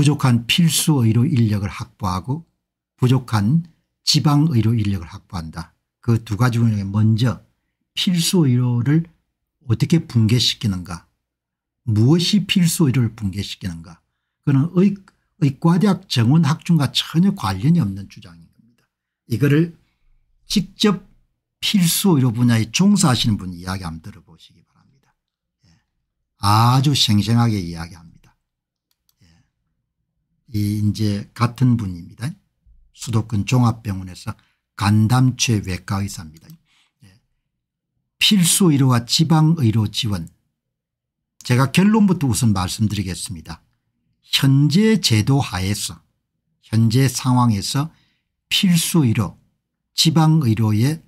부족한 필수의료 인력을 확보하고 부족한 지방의료 인력을 확보한다. 그 두 가지 중에 먼저 필수의료를 어떻게 붕괴시키는가 무엇이 필수의료를 붕괴시키는가 그는 의, 의과대학 정원학중과 전혀 관련이 없는 주장인 겁니다. 이거를 직접 필수의료 분야에 종사하시는 분 이야기 한번 들어보시기 바랍니다. 예. 아주 생생하게 이야기합니다. 이 이제 같은 분입니다. 수도권 종합병원에서 간담체 외과 의사입니다. 예. 필수 의료와 지방 의료 지원 제가 결론부터 우선 말씀드리겠습니다. 현재 제도 하에서 현재 상황에서 필수 의료 지방 의료에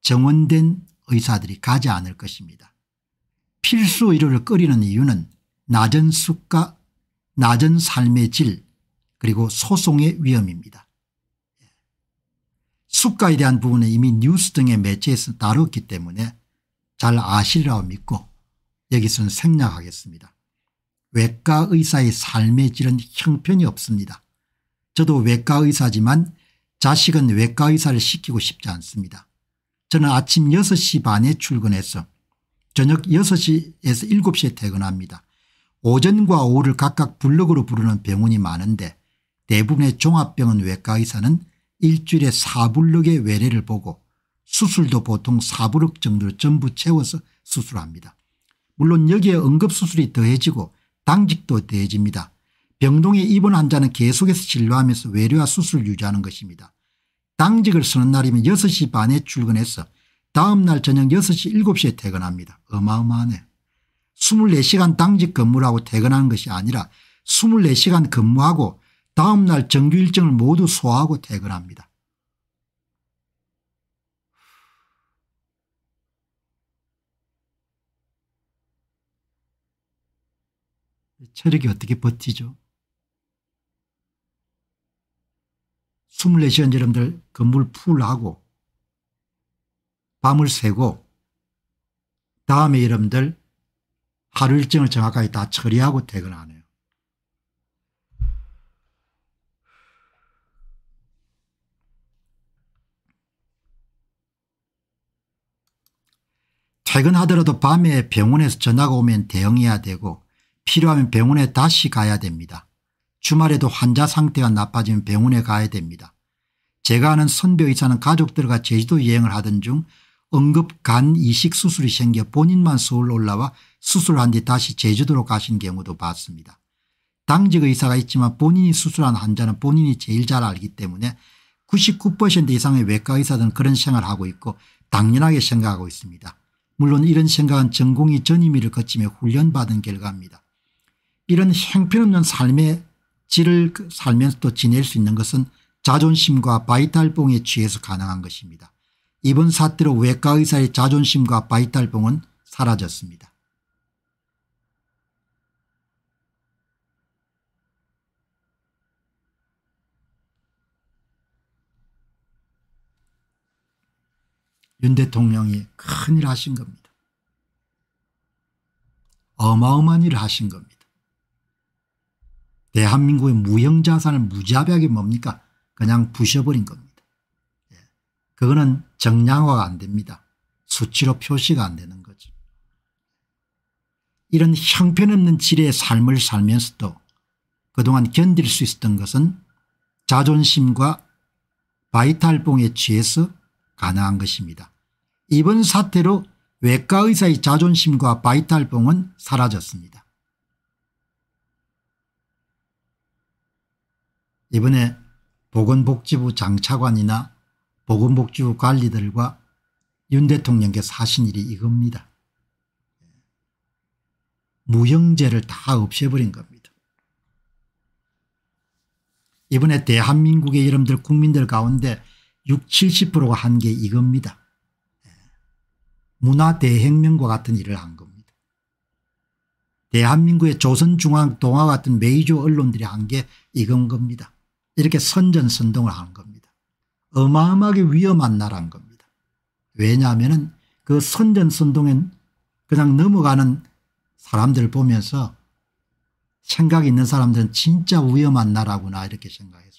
정원된 의사들이 가지 않을 것입니다. 필수 의료를 끓이는 이유는 낮은 수가 낮은 삶의 질 그리고 소송의 위험입니다. 수가에 대한 부분은 이미 뉴스 등의 매체에서 다뤘기 때문에 잘 아시리라고 믿고 여기서는 생략하겠습니다. 외과 의사의 삶의 질은 형편이 없습니다. 저도 외과 의사지만 자식은 외과 의사를 시키고 싶지 않습니다. 저는 아침 6시 반에 출근해서 저녁 6시에서 7시에 퇴근합니다. 오전과 오후를 각각 블럭으로 부르는 병원이 많은데 대부분의 종합병원 외과의사는 일주일에 4불럭의 외래를 보고 수술도 보통 4불럭 정도를 전부 채워서 수술합니다. 물론 여기에 응급수술이 더해지고 당직도 더해집니다. 병동에 입원 환자는 계속해서 진료하면서 외래와 수술을 유지하는 것입니다. 당직을 쓰는 날이면 6시 반에 출근해서 다음 날 저녁 6시 7시에 퇴근합니다. 어마어마하네. 24시간 당직 근무하고 퇴근하는 것이 아니라 24시간 근무하고 다음 날 정규 일정을 모두 소화하고 퇴근합니다. 체력이 어떻게 버티죠? 24시간 여러분들 건물 풀하고 밤을 새고 다음에 여러분들 하루 일정을 정확하게 다 처리하고 퇴근하네요. 퇴근하더라도 밤에 병원에서 전화가 오면 대응해야 되고 필요하면 병원에 다시 가야 됩니다. 주말에도 환자 상태가 나빠지면 병원에 가야 됩니다. 제가 아는 선배 의사는 가족들과 제주도 여행을 하던 중 응급 간 이식 수술이 생겨 본인만 서울 올라와 수술한 뒤 다시 제주도로 가신 경우도 봤습니다. 당직 의사가 있지만 본인이 수술한 환자는 본인이 제일 잘 알기 때문에 99% 이상의 외과 의사들은 그런 생활을 하고 있고 당연하게 생각하고 있습니다. 물론 이런 생각은 전공이 전임위를거치며 훈련받은 결과입니다. 이런 행편없는 삶의 질을 그 살면서도 지낼 수 있는 것은 자존심과 바이탈봉에 취해서 가능한 것입니다. 이번 사태로 외과 의사의 자존심과 바이탈봉은 사라졌습니다. 윤 대통령이 큰일 하신 겁니다. 어마어마한 일을 하신 겁니다. 대한민국의 무형자산을 무자비하게 뭡니까? 그냥 부셔버린 겁니다. 예. 그거는 정량화가 안 됩니다. 수치로 표시가 안 되는 거죠. 이런 형편없는 지뢰의 삶을 살면서도 그동안 견딜 수 있었던 것은 자존심과 바이탈봉에 취해서 가능한 것입니다. 이번 사태로 외과 의사의 자존심과 바이탈봉은 사라졌습니다. 이번에 보건복지부 장차관이나 보건복지부 관리들과 윤 대통령께서 하신 일이 이겁니다. 무형제를 다 없애버린 겁니다. 이번에 대한민국의 여러분들 국민들 가운데 6, 0 70%가 한 게 이겁니다. 예. 문화대혁명과 같은 일을 한 겁니다. 대한민국의 조선중앙 동화 같은 메이저 언론들이 한 게 이건 겁니다. 이렇게 선전선동을 하는 겁니다. 어마어마하게 위험한 나라인 겁니다. 왜냐하면 그 선전선동엔 그냥 넘어가는 사람들 보면서 생각 있는 사람들은 진짜 위험한 나라구나 이렇게 생각해요.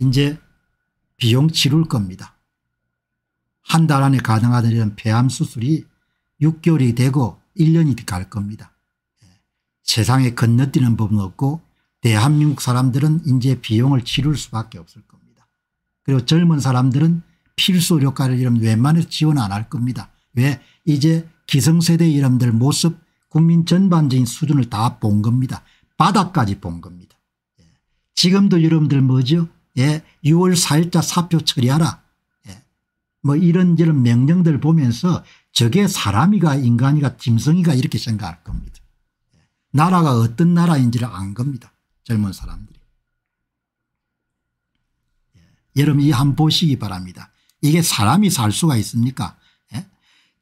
이제 비용 지를 겁니다. 한 달 안에 가능하던 이 폐암 수술이 6개월이 되고 1년이 갈 겁니다. 예. 세상에 건너뛰는 법은 없고 대한민국 사람들은 이제 비용을 치룰 수밖에 없을 겁니다. 그리고 젊은 사람들은 필수 의료과를 이런 웬만해서 지원 안 할 겁니다. 왜 이제 기성세대 이름들 모습 국민 전반적인 수준을 다 본 겁니다. 바닥까지 본 겁니다. 예. 지금도 여러분들 뭐죠 예, 6월 4일자 사표 처리하라. 예. 뭐 이런저런 명령들 보면서 저게 사람이가 인간이가 짐승이가 이렇게 생각할 겁니다. 예. 나라가 어떤 나라인지를 안 겁니다. 젊은 사람들이. 예. 여러분 이한 보시기 바랍니다. 이게 사람이 살 수가 있습니까? 예?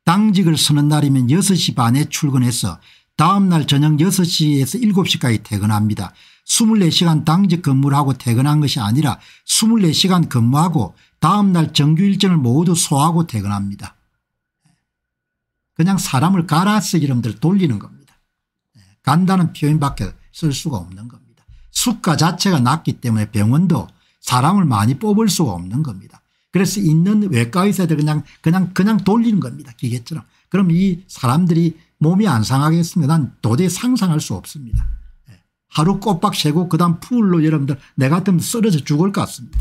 당직을 서는 날이면 6시 반에 출근해서 다음 날 저녁 6시에서 7시까지 퇴근합니다. 24시간 당직 근무하고 를 퇴근한 것이 아니라 24시간 근무하고 다음날 정규 일정을 모두 소화하고 퇴근합니다. 그냥 사람을 갈아쓰기름들 돌리는 겁니다. 네, 간다는 표현밖에 쓸 수가 없는 겁니다. 숫가 자체가 낮기 때문에 병원도 사람을 많이 뽑을 수가 없는 겁니다. 그래서 있는 외과 의사들 그냥 그냥 그냥 돌리는 겁니다. 기계처럼. 그럼 이 사람들이 몸이 안 상하겠습니다. 난 도저히 상상할 수 없습니다. 하루 꼬박 세고 그다음 풀로 여러분들 내가으면 쓰러져 죽을 것 같습니다.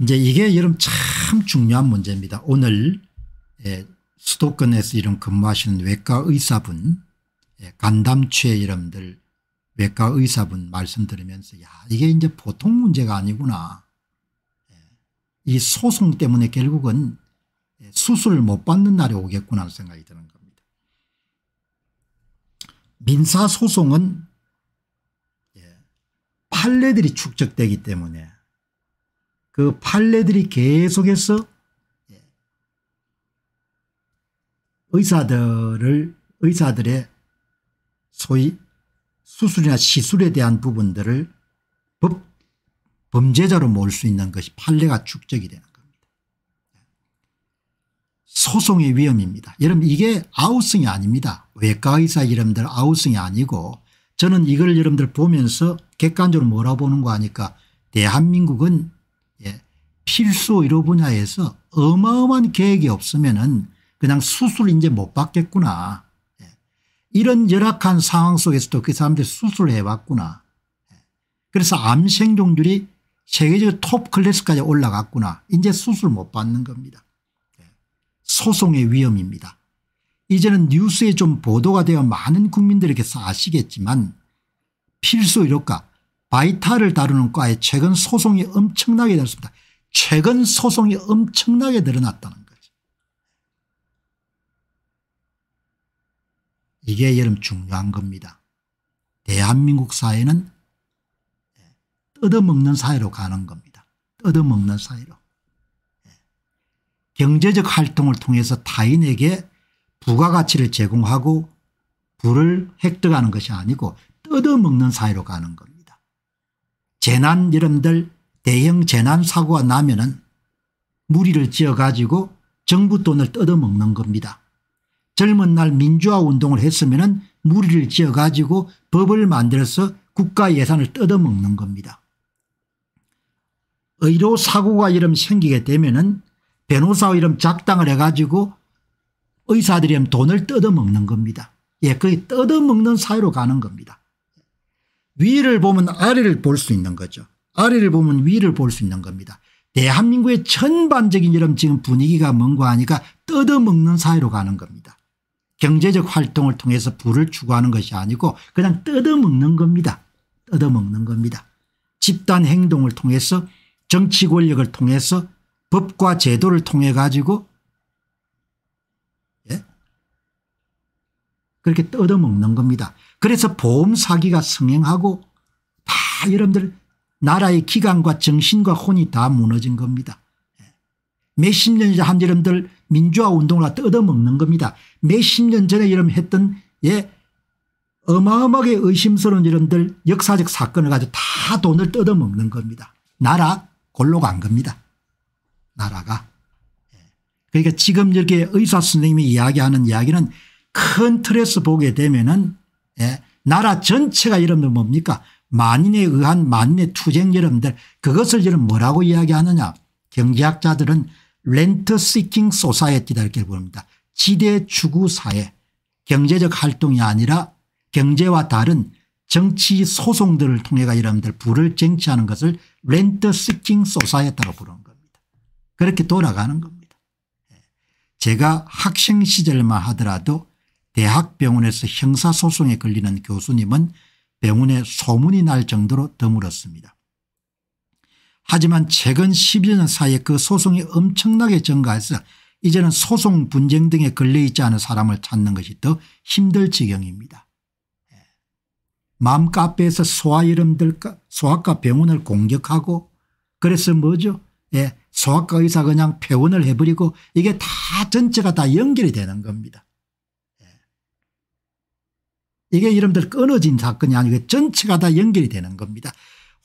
이제 이게 여러분 참 중요한 문제입니다. 오늘 예, 수도권에서 이런 근무하시는 외과 의사분 예, 간담취에 여러분들 외과 의사분 말씀 들으면서 야 이게 이제 보통 문제가 아니구나. 예. 이 소송 때문에 결국은 예, 수술을 못 받는 날이 오겠구나 하는 생각이 드는 겁니다. 민사소송은 예, 판례들이 축적되기 때문에 그 판례들이 계속해서 의사들을 의사들의 소위 수술이나 시술에 대한 부분들을 법, 범죄자로 모을 수 있는 것이 판례가 축적이 되는 겁니다. 소송의 위험입니다. 여러분 이게 아웃성이 아닙니다. 외과의사 여러분들 아웃성이 아니고 저는 이걸 여러분들 보면서 객관적으로 뭐라 보는 거 하니까 대한민국은 예, 필수 의료 분야에서 어마어마한 계획이 없으면 은 그냥 수술 이제 못 받겠구나. 이런 열악한 상황 속에서도 그 사람들이 수술을 해왔구나. 그래서 암 생존율이 세계적 톱 클래스까지 올라갔구나. 이제 수술 못 받는 겁니다. 소송의 위험입니다. 이제는 뉴스에 좀 보도가 되어 많은 국민들에게서 아시겠지만 필수 의료과 바이탈을 다루는 과에 최근 소송이 엄청나게 늘었습니다. 최근 소송이 엄청나게 늘어났다는 이게 여러분 중요한 겁니다. 대한민국 사회는 뜯어먹는 사회로 가는 겁니다. 뜯어먹는 사회로. 경제적 활동을 통해서 타인에게 부가가치를 제공하고 부를 획득하는 것이 아니고 뜯어먹는 사회로 가는 겁니다. 재난 여러분들 대형 재난 사고가 나면 은 무리를 지어가지고 정부 돈을 뜯어먹는 겁니다. 젊은 날 민주화 운동을 했으면 무리를 지어 가지고 법을 만들어서 국가 예산을 뜯어먹는 겁니다. 의료 사고가 이름 생기게 되면은 변호사 이름 작당을 해가지고 의사들이 돈을 뜯어먹는 겁니다. 예, 거의 뜯어먹는 사회로 가는 겁니다. 위를 보면 아래를 볼 수 있는 거죠. 아래를 보면 위를 볼 수 있는 겁니다. 대한민국의 전반적인 이런 지금 분위기가 뭔가 하니까 뜯어먹는 사회로 가는 겁니다. 경제적 활동을 통해서 부를 추구하는 것이 아니고 그냥 뜯어먹는 겁니다. 뜯어먹는 겁니다. 집단 행동을 통해서 정치 권력을 통해서 법과 제도를 통해 가지고 예? 그렇게 뜯어먹는 겁니다. 그래서 보험 사기가 성행하고 다 여러분들 나라의 기강과 정신과 혼이 다 무너진 겁니다. 예? 몇십 년전한 여러분들 민주화 운동을 갖다 얻어먹는 겁니다. 몇 십 년 전에 이런 했던 예 어마어마하게 의심스러운 이런들 역사적 사건을 가지고 다 돈을 뜯어먹는 겁니다. 나라 골로 간 겁니다. 나라가. 예. 그러니까 지금 이렇게 의사 선생님이 이야기하는 이야기는 큰 틀에서 보게 되면은 예, 나라 전체가 여러분들 뭡니까 만인에 의한 만인의 투쟁 여러분들 그것을 여러분 뭐라고 이야기하느냐 경제학자들은 렌트 시킹 소사이어티다 이렇게 부릅니다. 지대 추구 사회 경제적 활동이 아니라 경제와 다른 정치 소송들을 통해가 여러분들 부를 쟁취하는 것을 렌트 시킹 소사이어티라고 부르는 겁니다. 그렇게 돌아가는 겁니다. 예. 제가 학생 시절만 하더라도 대학병원에서 형사소송에 걸리는 교수님은 병원에 소문이 날 정도로 드물었습니다. 하지만 최근 10여 년 사이에 그 소송이 엄청나게 증가해서 이제는 소송 분쟁 등에 걸려있지 않은 사람을 찾는 것이 더 힘들 지경입니다. 예. 맘 카페에서 소아 이름들 소아과 병원을 공격하고 그래서 뭐죠 예, 소아과 의사 그냥 폐원을 해버리고 이게 다 전체가 다 연결이 되는 겁니다. 예. 이게 이름들 끊어진 사건이 아니고 전체가 다 연결이 되는 겁니다.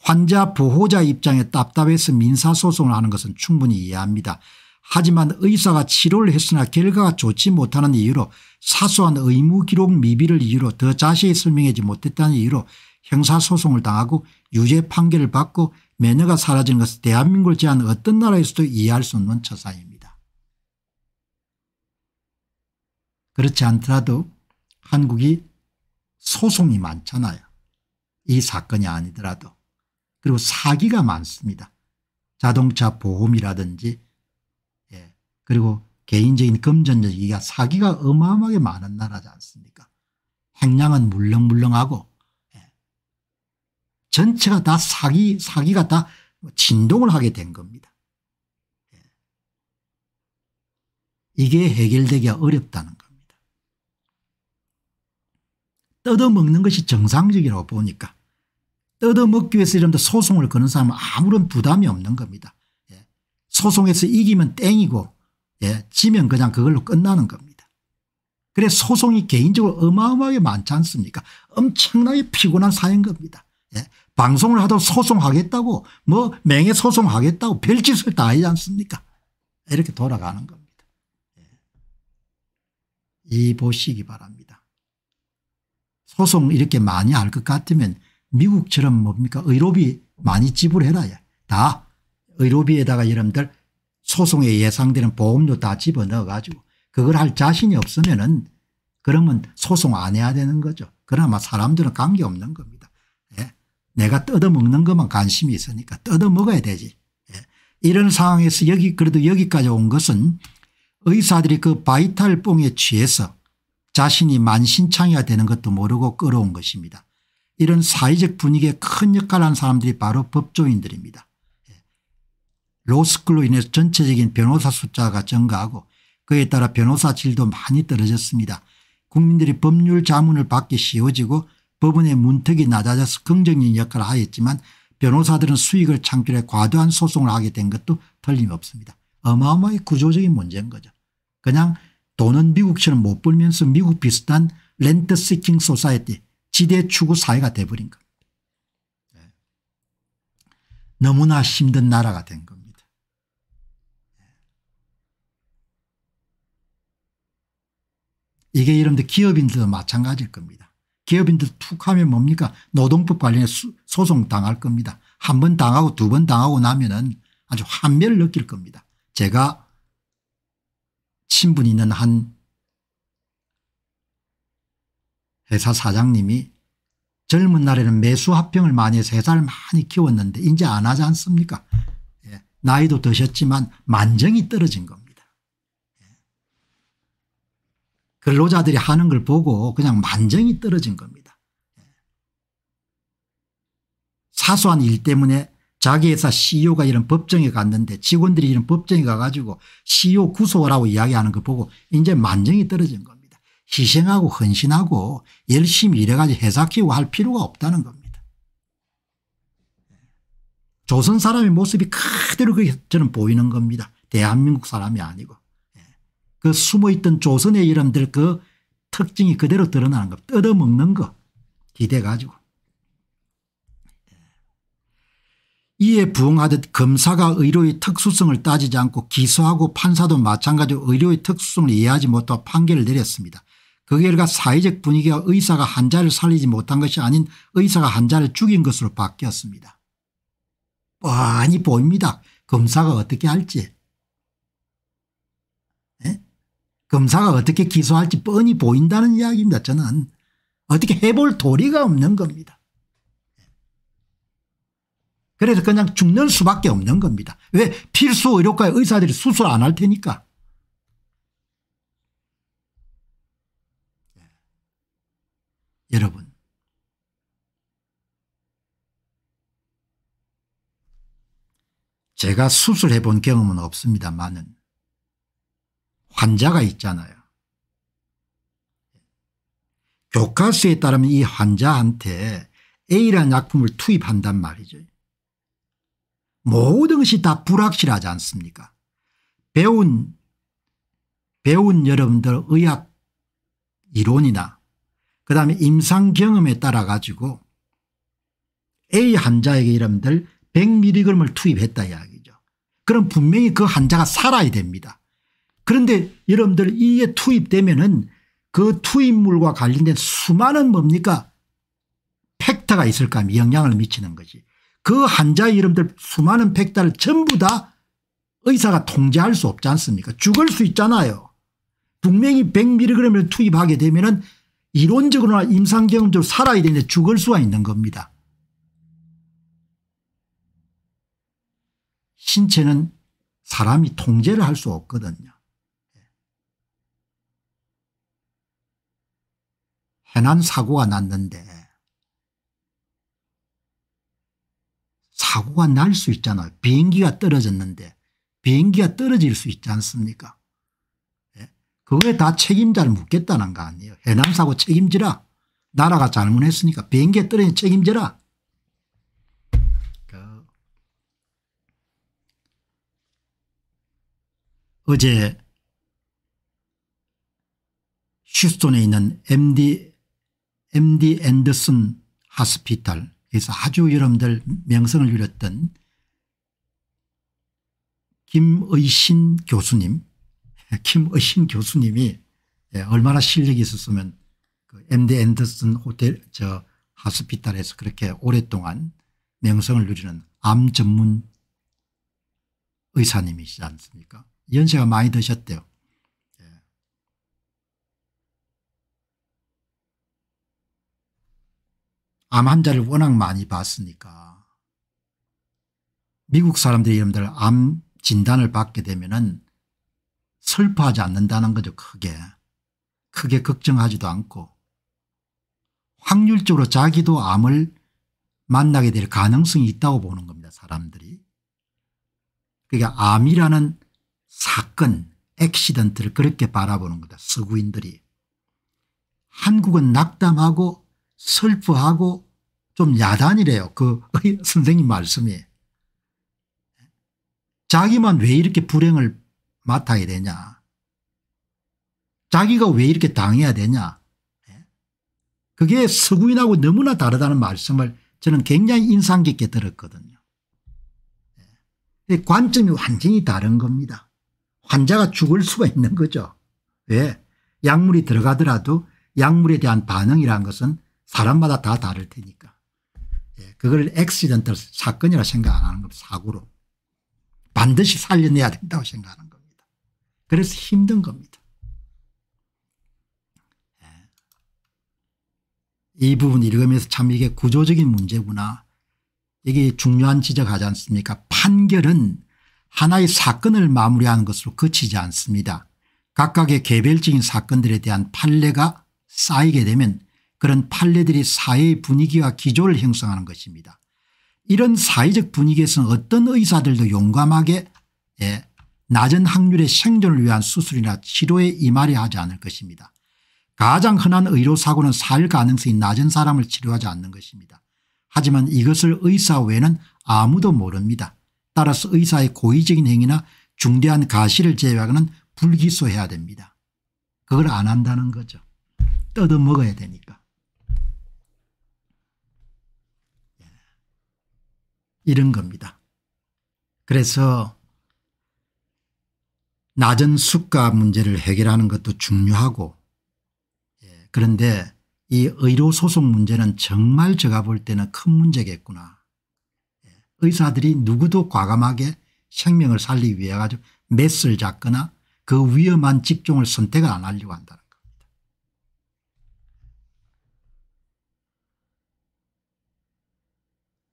환자 보호자 입장에 답답해서 민사소송을 하는 것은 충분히 이해합니다. 하지만 의사가 치료를 했으나 결과가 좋지 못하는 이유로 사소한 의무기록 미비를 이유로 더 자세히 설명하지 못했다는 이유로 형사소송을 당하고 유죄 판결을 받고 매너가 사라지는 것은 대한민국을 제한 어떤 나라에서도 이해할 수 없는 처사입니다. 그렇지 않더라도 한국이 소송이 많잖아요. 이 사건이 아니더라도. 그리고 사기가 많습니다. 자동차 보험이라든지 예. 그리고 개인적인 금전적이가 사기가 어마어마하게 많은 나라지 않습니까 행량은 물렁물렁하고 예. 전체가 다 사기 사기가 다 진동을 하게 된 겁니다. 예. 이게 해결되기가 어렵다는 겁니다. 뜯어먹는 것이 정상적이라고 보니까 뜯어먹기 위해서 이런데 소송을 거는 사람은 아무런 부담이 없는 겁니다. 예. 소송에서 이기면 땡이고 예. 지면 그냥 그걸로 끝나는 겁니다. 그래 소송이 개인적으로 어마어마하게 많지 않습니까 엄청나게 피곤한 사연 겁니다. 예. 방송을 하던 소송하겠다고 뭐 맹해 소송하겠다고 별짓을 다 하지 않습니까 이렇게 돌아가는 겁니다. 예. 이 보시기 바랍니다. 소송 이렇게 많이 알 것 같으면 미국처럼 뭡니까 의료비 많이 지불해라 다 의료비에다가 여러분들 소송에 예상되는 보험료 다 집어넣어 가지고 그걸 할 자신이 없으면 은 그러면 소송 안 해야 되는 거죠. 그나마 사람들은 관계없는 겁니다. 예? 내가 뜯어먹는 것만 관심이 있으니까 뜯어먹어야 되지. 예? 이런 상황에서 여기 그래도 여기까지 온 것은 의사들이 그 바이탈 뽕에 취해서 자신이 만신창이가 되는 것도 모르고 끌어온 것입니다. 이런 사회적 분위기에 큰 역할을 한 사람들이 바로 법조인들입니다. 예. 로스쿨로 인해서 전체적인 변호사 숫자가 증가하고 그에 따라 변호사 질도 많이 떨어졌습니다. 국민들이 법률 자문을 받기 쉬워지고 법원의 문턱이 낮아져서 긍정적인 역할을 하였지만 변호사들은 수익을 창출해 과도한 소송을 하게 된 것도 틀림없습니다. 어마어마히 구조적인 문제인 거죠. 그냥 돈은 미국처럼 못 벌면서 미국 비슷한 렌트 시킹 소사이티 지대 추구 사회가 돼버린 겁니다. 네. 너무나 힘든 나라가 된 겁니다. 네. 이게 여러분들 기업인들도 마찬가지일 겁니다. 기업인들 툭 하면 뭡니까 노동법 관련해 소송 당할 겁니다. 한 번 당하고 두 번 당하고 나면 은 아주 한멸을 느낄 겁니다. 제가 친분 있는 한 회사 사장님이 젊은 날에는 매수 합병을 많이 해서 회사를 많이 키웠는데 이제 안 하지 않습니까 예. 나이도 드셨지만 만정이 떨어진 겁니다. 예. 근로자들이 하는 걸 보고 그냥 만정이 떨어진 겁니다. 예. 사소한 일 때문에 자기 회사 CEO가 이런 법정에 갔는데 직원들이 이런 법정에 가가지고 CEO 구속을 하고 이야기하는 걸 보고 이제 만정이 떨어진 겁니다. 희생하고 헌신하고 열심히 일해가지고 해삭키고 할 필요가 없다는 겁니다. 조선 사람의 모습이 그대로 저는 보이는 겁니다. 대한민국 사람이 아니고. 예. 그 숨어있던 조선의 이름들 그 특징이 그대로 드러나는 것. 뜯어먹는 거 기대가지고. 예. 이에 부응하듯 검사가 의료의 특수성을 따지지 않고 기소하고 판사도 마찬가지로 의료의 특수성을 이해하지 못하고 판결을 내렸습니다. 그결과 그러니까 사회적 분위기가 의사가 환자를 살리지 못한 것이 아닌 의사가 환자를 죽인 것으로 바뀌었습니다. 뻔히 보입니다. 검사가 어떻게 할지. 네? 검사가 어떻게 기소할지 뻔히 보인다는 이야기입니다. 저는 어떻게 해볼 도리가 없는 겁니다. 그래서 그냥 죽는 수밖에 없는 겁니다. 왜 필수 의료과의 의사들이 수술 안 할 테니까. 제가 수술해 본 경험은 없습니다만은 환자가 있잖아요. 교과서에 따르면 이 환자한테 A라는 약품을 투입한단 말이죠. 모든 것이 다 불확실하지 않습니까 배운 배운 여러분들 의학 이론이나 그다음에 임상 경험에 따라 가지고 A 환자에게 여러분들 100mg을 투입했다 이야기 그럼 분명히 그 환자가 살아야 됩니다. 그런데 여러분들 이에 투입되면은 그 투입물과 관련된 수많은 뭡니까 팩터가 있을 까 하면 영향을 미치는 거지. 그 환자의 이름들 수많은 팩터를 전부 다 의사가 통제할 수 없지 않습니까 죽을 수 있잖아요. 분명히 100mg을 투입하게 되면 은 이론적으로나 임상경험적으로 살아야 되는데 죽을 수가 있는 겁니다. 신체는 사람이 통제를 할 수 없거든요. 해난 사고가 났는데 사고가 날 수 있잖아요. 비행기가 떨어졌는데 비행기가 떨어질 수 있지 않습니까? 예? 그거에 다 책임자를 묻겠다는 거 아니에요. 해남사고 책임지라. 나라가 잘못했으니까 비행기에 떨어진 책임져라. 어제 휴스톤에 있는 MD, MD 앤더슨 하스피탈 그래서 아주 여러분들 명성을 누렸던 김의신 교수님 김의신 교수님이 예, 얼마나 실력이 있었으면 그 MD 앤더슨 호텔 저 하스피탈에서 그렇게 오랫동안 명성을 누리는 암 전문 의사님이시지 않습니까 연세가 많이 드셨대요. 예. 암 환자를 워낙 많이 봤으니까 미국 사람들이 여러분들 암 진단을 받게 되면은 슬퍼하지 않는다는 거죠 크게 크게 걱정하지도 않고 확률적으로 자기도 암을 만나게 될 가능성이 있다고 보는 겁니다 사람들이 그러니까 암이라는 사건 액시던트를 그렇게 바라보는 거다 서구인들이. 한국은 낙담하고 슬퍼하고 좀 야단이래요. 그 선생님 말씀이. 자기만 왜 이렇게 불행을 맡아야 되냐. 자기가 왜 이렇게 당해야 되냐. 예? 그게 서구인하고 너무나 다르다는 말씀을 저는 굉장히 인상 깊게 들었거든요. 예. 관점이 완전히 다른 겁니다. 환자가 죽을 수가 있는 거죠. 왜 예. 약물이 들어가더라도 약물에 대한 반응이라는 것은 사람마다 다 다를 테니까. 예, 그걸 엑시던털 사건이라 생각 안 하는 겁니다. 사고로. 반드시 살려내야 된다고 생각하는 겁니다. 그래서 힘든 겁니다. 예. 이 부분 읽으면서 참 이게 구조적인 문제구나. 이게 중요한 지적하지 않습니까 판결은 하나의 사건을 마무리하는 것으로 그치지 않습니다. 각각의 개별적인 사건들에 대한 판례가 쌓이게 되면 그런 판례들이 사회의 분위기와 기조를 형성하는 것입니다. 이런 사회적 분위기에서는 어떤 의사들도 용감하게 예, 낮은 확률의 생존을 위한 수술이나 치료에 임하려 하지 않을 것입니다. 가장 흔한 의료사고는 살 가능성이 낮은 사람을 치료하지 않는 것입니다. 하지만 이것을 의사 외에는 아무도 모릅니다. 따라서 의사의 고의적인 행위나 중대한 가시를 제외하고는 불기소해야 됩니다. 그걸 안 한다는 거죠. 뜯어먹어야 되니까. 예. 이런 겁니다. 그래서 낮은 수가 문제를 해결하는 것도 중요하고 예. 그런데 이 의료소송 문제는 정말 제가 볼 때는 큰 문제겠구나. 의사들이 누구도 과감하게 생명을 살리기 위해 가지고 맷을 잡거나 그 위험한 직종을 선택을 안 하려고 한다는 겁니다.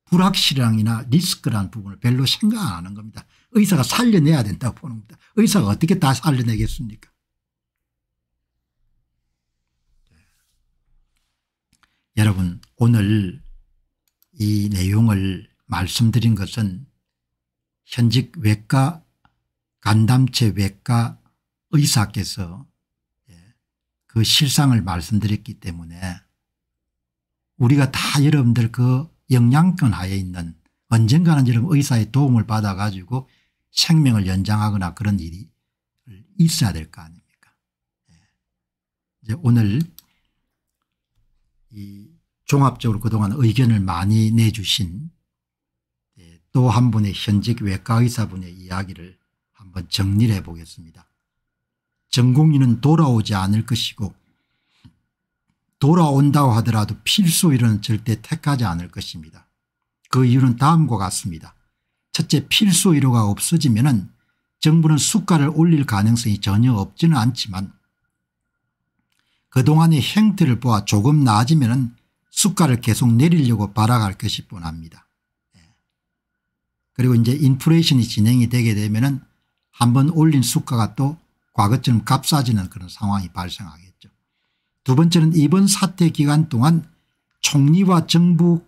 불확실함이나 리스크라는 부분을 별로 생각 안 하는 겁니다. 의사가 살려내야 된다고 보는 겁니다. 의사가 어떻게 다 살려내겠습니까 네. 여러분 오늘 이 내용을 말씀드린 것은 현직 외과 간담체 외과 의사께서 예, 그 실상을 말씀드렸기 때문에 우리가 다 여러분들 그 영양권 하에 있는 언젠가는 여러분 의사의 도움을 받아 가지고 생명을 연장하거나 그런 일이 있어야 될 거 아닙니까 예. 이제 오늘 이 종합적으로 그동안 의견을 많이 내주신 또한 분의 현직 외과의사분의 이야기를 한번 정리를 해보겠습니다. 전공의는 돌아오지 않을 것이고 돌아온다고 하더라도 필수 일은 절대 택하지 않을 것입니다. 그 이유는 다음과 같습니다. 첫째 필수 의료가 없어지면 정부는 수가를 올릴 가능성이 전혀 없지는 않지만 그동안의 행태를 보아 조금 나아지면 수가를 계속 내리려고 바라갈 것이 뻔합니다. 그리고 이제 인플레이션이 진행이 되게 되면은 한번 올린 수가가 또 과거처럼 값싸지는 그런 상황이 발생하겠죠. 두 번째는 이번 사태 기간 동안 총리와 정부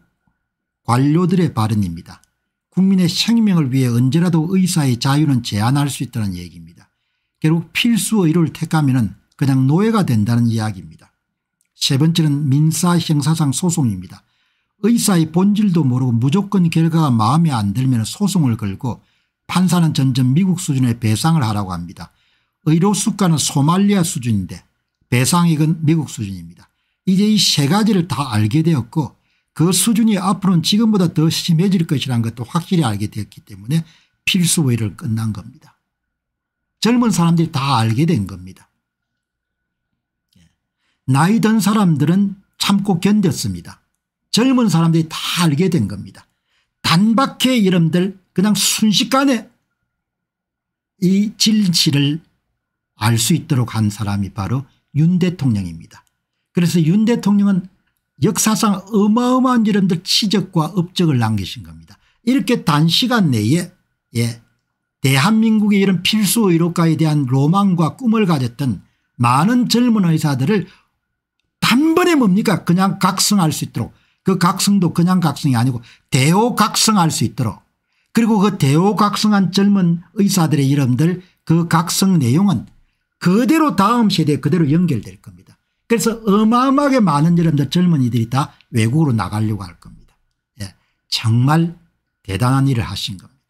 관료들의 발언입니다. 국민의 생명을 위해 언제라도 의사의 자유는 제한할 수 있다는 얘기입니다. 결국 필수의료를 택하면 그냥 노예가 된다는 이야기입니다. 세 번째는 민사 형사상 소송입니다. 의사의 본질도 모르고 무조건 결과가 마음에 안 들면 소송을 걸고 판사는 점점 미국 수준의 배상을 하라고 합니다. 의료 수가는 소말리아 수준인데 배상액은 미국 수준입니다. 이제 이 세 가지를 다 알게 되었고 그 수준이 앞으로는 지금보다 더 심해질 것이라는 것도 확실히 알게 되었기 때문에 필수회의를 끝난 겁니다. 젊은 사람들이 다 알게 된 겁니다. 예. 나이 든 사람들은 참고 견뎠습니다. 젊은 사람들이 다 알게 된 겁니다. 단박에 여러들 그냥 순식간에 이 진실을 알 수 있도록 한 사람이 바로 윤 대통령입니다. 그래서 윤 대통령은 역사상 어마어마한 여러들 치적과 업적을 남기신 겁니다. 이렇게 단시간 내에 예, 대한민국의 이런 필수 의료가에 대한 로망과 꿈을 가졌던 많은 젊은 의사들을 단번에 뭡니까 그냥 각성할 수 있도록 그 각성도 그냥 각성이 아니고 대오각성할 수 있도록 그리고 그 대오각성한 젊은 의사들의 이름들 그 각성 내용은 그대로 다음 세대에 그대로 연결될 겁니다. 그래서 어마어마하게 많은 여러분들 젊은이들이 다 외국으로 나가려고 할 겁니다. 예. 정말 대단한 일을 하신 겁니다.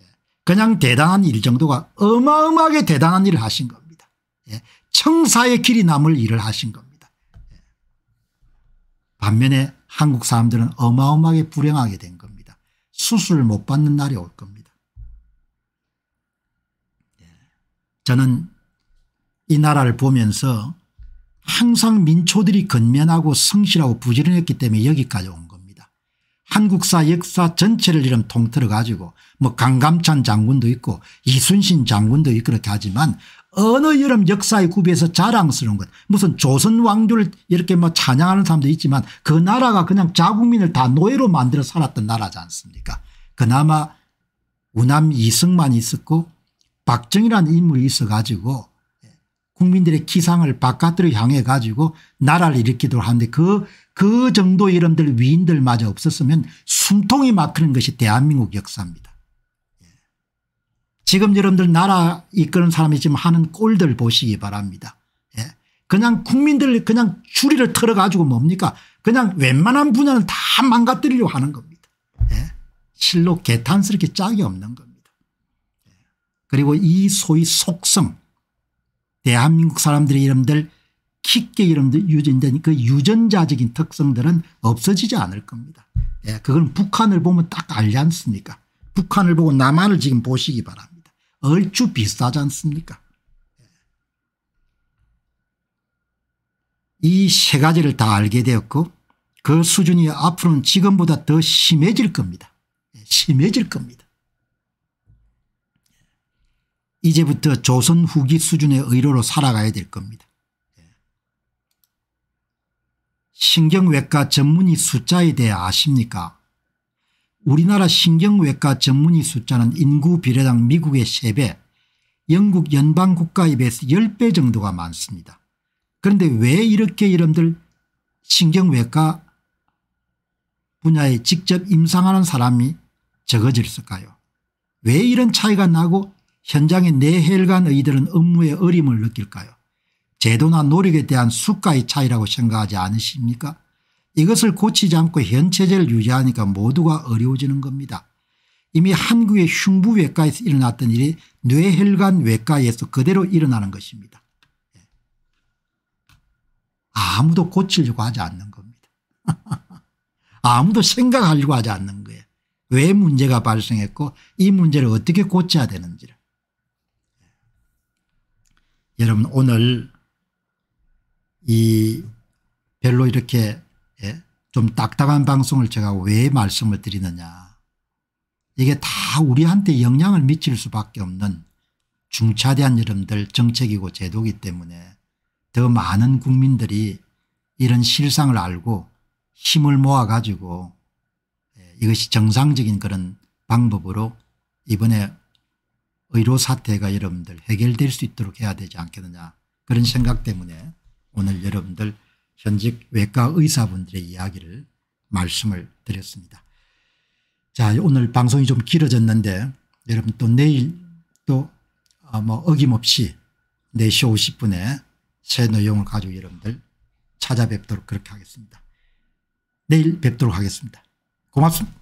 예. 그냥 대단한 일 정도가 어마어마하게 대단한 일을 하신 겁니다. 예. 청사의 길이 남을 일을 하신 겁니다. 예, 반면에 한국 사람들은 어마어마하게 불행하게 된 겁니다. 수술 못 받는 날이 올 겁니다. 예. 저는 이 나라를 보면서 항상 민초들이 근면하고 성실하고 부지런했기 때문에 여기까지 온 겁니다. 한국사 역사 전체를 이런 통틀어 가지고 뭐 강감찬 장군도 있고 이순신 장군도 있고 그렇게 하지만 어느 여름 역사의 구비에서 자랑스러운 것 무슨 조선 왕조를 이렇게 뭐 찬양하는 사람도 있지만 그 나라가 그냥 자국민을 다 노예로 만들어 살았던 나라지 않습니까 그나마 우남 이승만 있었고 박정희라는 인물이 있어 가지고 국민들의 기상을 바깥으로 향해 가지고 나라를 일으키도록 하는데 그, 그 정도 이름들 위인들마저 없었으면 숨통이 막히는 것이 대한민국 역사입니다. 지금 여러분들 나라 이끄는 사람이 지금 하는 꼴들 보시기 바랍니다. 예. 그냥 국민들 그냥 추리를 털어가지고 뭡니까 그냥 웬만한 분야는 다 망가뜨리려고 하는 겁니다. 예. 실로 개탄스럽게 짝이 없는 겁니다. 예. 그리고 이 소위 속성 대한민국 사람들의 이름들 깊게 이름들 유전된 그 유전자적인 특성들은 없어지지 않을 겁니다. 예, 그건 북한을 보면 딱 알지 않습니까 북한을 보고 남한을 지금 보시기 바랍니다. 얼추 비슷하지 않습니까? 이 세 가지를 다 알게 되었고 그 수준이 앞으로는 지금보다 더 심해질 겁니다. 예, 심해질 겁니다. 이제부터 조선 후기 수준의 의료로 살아가야 될 겁니다. 예. 신경외과 전문의 숫자에 대해 아십니까? 우리나라 신경외과 전문의 숫자는 인구 비례당 미국의 3배 영국 연방국가에 비해서 10배 정도가 많습니다. 그런데 왜 이렇게 이름들 신경외과 분야에 직접 임상하는 사람이 적어질까요 왜 이런 차이가 나고 현장의 내혈관 의들은 업무에 어림을 느낄까요 제도나 노력에 대한 수가의 차이라고 생각하지 않으십니까 이것을 고치지 않고 현체제를 유지하니까 모두가 어려워지는 겁니다. 이미 한국의 흉부외과에서 일어났던 일이 뇌혈관 외과에서 그대로 일어나는 것입니다. 예. 아무도 고치려고 하지 않는 겁니다. 아무도 생각하려고 하지 않는 거예요. 왜 문제가 발생했고 이 문제를 어떻게 고쳐야 되는지를. 예. 여러분 오늘 이 별로 이렇게 예? 좀 딱딱한 방송을 제가 왜 말씀을 드리느냐. 이게 다 우리한테 영향을 미칠 수밖에 없는 중차대한 여러분들 정책이고 제도기 때문에 더 많은 국민들이 이런 실상을 알고 힘을 모아 가지고 예, 이것이 정상적인 그런 방법으로 이번에 의료 사태가 여러분들 해결될 수 있도록 해야 되지 않겠느냐 그런 생각 때문에 오늘 여러분들 현직 외과 의사분들의 이야기를 말씀을 드렸습니다. 자 오늘 방송이 좀 길어졌는데 여러분 또 내일 또뭐 아, 어김없이 4시 50분에 새 내용을 가지고 여러분들 찾아뵙도록 그렇게 하겠습니다. 내일 뵙도록 하겠습니다. 고맙습니다.